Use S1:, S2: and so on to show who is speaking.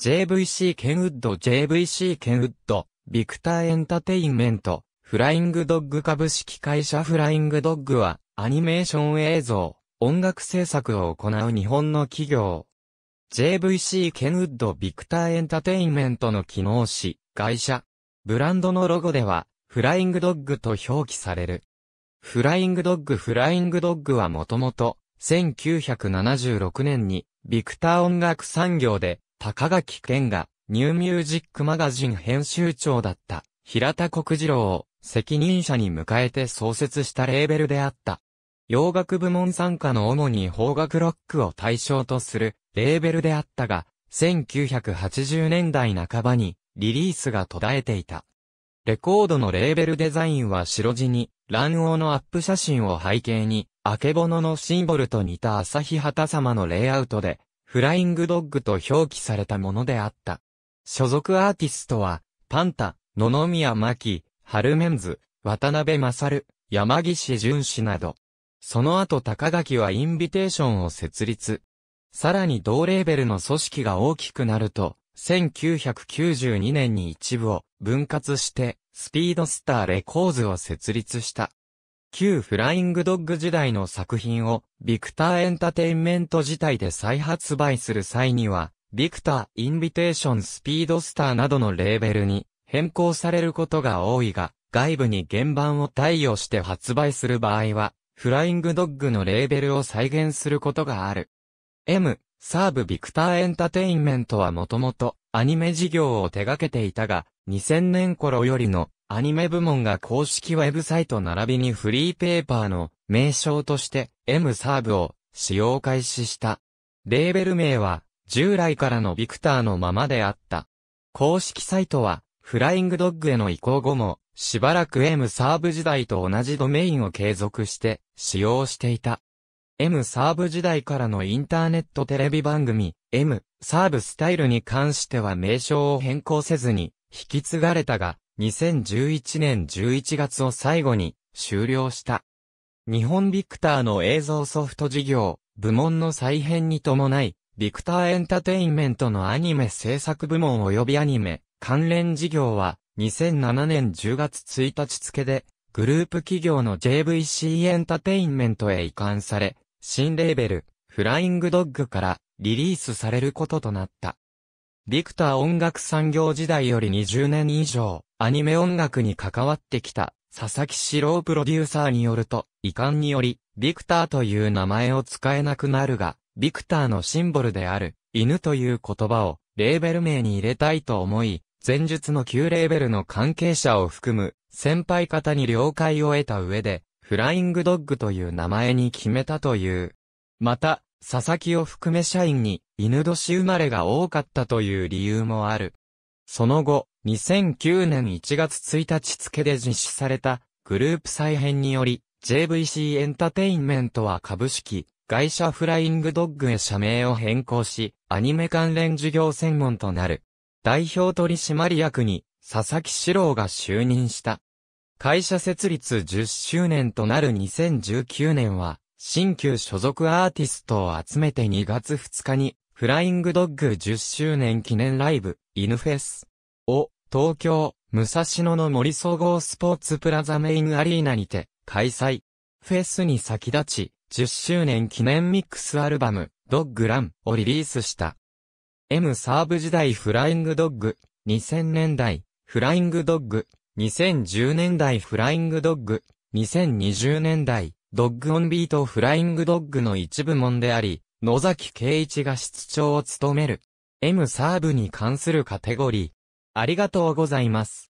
S1: JVC ケンウッド JVC ケンウッド、ビクターエンタテインメント、フライングドッグ株式会社フライングドッグは、アニメーション映像、音楽制作を行う日本の企業。JVC ケンウッドビクターエンタテインメントの機能誌、会社。ブランドのロゴでは、フライングドッグと表記される。フライングドッグフライングドッグはもともと、1976年に、ビクター音楽産業で、高垣健が、ニューミュージックマガジン編集長だった、平田国次郎を責任者に迎えて創設したレーベルであった。洋楽部門参加の主に邦楽ロックを対象とするレーベルであったが、1980年代半ばにリリースが途絶えていた。レコードのレーベルデザインは白地に卵黄のアップ写真を背景に、あけぼののシンボルと似た朝日旗様のレイアウトでフライングドッグと表記されたものであった。所属アーティストは、パンタ、野々宮巻、春メンズ、渡辺勝、山岸淳氏など。その後高垣はインビテーションを設立。さらに同レーベルの組織が大きくなると、1992年に一部を分割して、スピードスターレコーズを設立した。旧フライングドッグ時代の作品をビクターエンタテインメント自体で再発売する際には、ビクター・インビテーション・スピードスターなどのレーベルに変更されることが多いが、外部に原版を貸与して発売する場合は、フライングドッグのレーベルを再現することがある。M、サーブ・ビクターエンタテインメントはもともとアニメ事業を手掛けていたが、2000年頃よりのアニメ部門が公式ウェブサイト並びにフリーペーパーの名称として M サーブを使用開始した。レーベル名は従来からのビクターのままであった。公式サイトはフライングドッグへの移行後もしばらく M サーブ時代と同じドメインを継続して使用していた。M サーブ時代からのインターネットテレビ番組 M サーブスタイルに関しては名称を変更せずに引き継がれたが、2011年11月を最後に終了した。日本ビクターの映像ソフト事業、部門の再編に伴い、ビクターエンタテインメントのアニメ制作部門及びアニメ関連事業は2007年10月1日付でグループ企業の JVC エンタテインメントへ移管され、新レーベル、フライングドッグからリリースされることとなった。ビクター音楽産業時代より20年以上、アニメ音楽に関わってきた、佐々木史郎プロデューサーによると、遺憾により、ビクターという名前を使えなくなるが、ビクターのシンボルである、犬という言葉を、レーベル名に入れたいと思い、前述の旧レーベルの関係者を含む、先輩方に了解を得た上で、フライングドッグという名前に決めたという。また、佐々木を含め社員に、犬年生まれが多かったという理由もある。その後、2009年1月1日付で実施されたグループ再編により、JVC エンタテインメントは株式、会社フライングドッグへ社名を変更し、アニメ関連事業専門となる。代表取締役に、佐々木史郎が就任した。会社設立10周年となる2019年は、新旧所属アーティストを集めて2月2日に、フライングドッグ10周年記念ライブ、犬フェスを東京、武蔵野の森総合スポーツプラザメインアリーナにて開催。フェスに先立ち、10周年記念ミックスアルバム、ドッグランをリリースした。M サーブ時代フライングドッグ、2000年代、フライングドッグ、2010年代フライングドッグ、2020年代、ドッグオンビートフライングドッグの一部門であり、野崎圭一が室長を務める、M サーブに関するカテゴリー。ありがとうございます。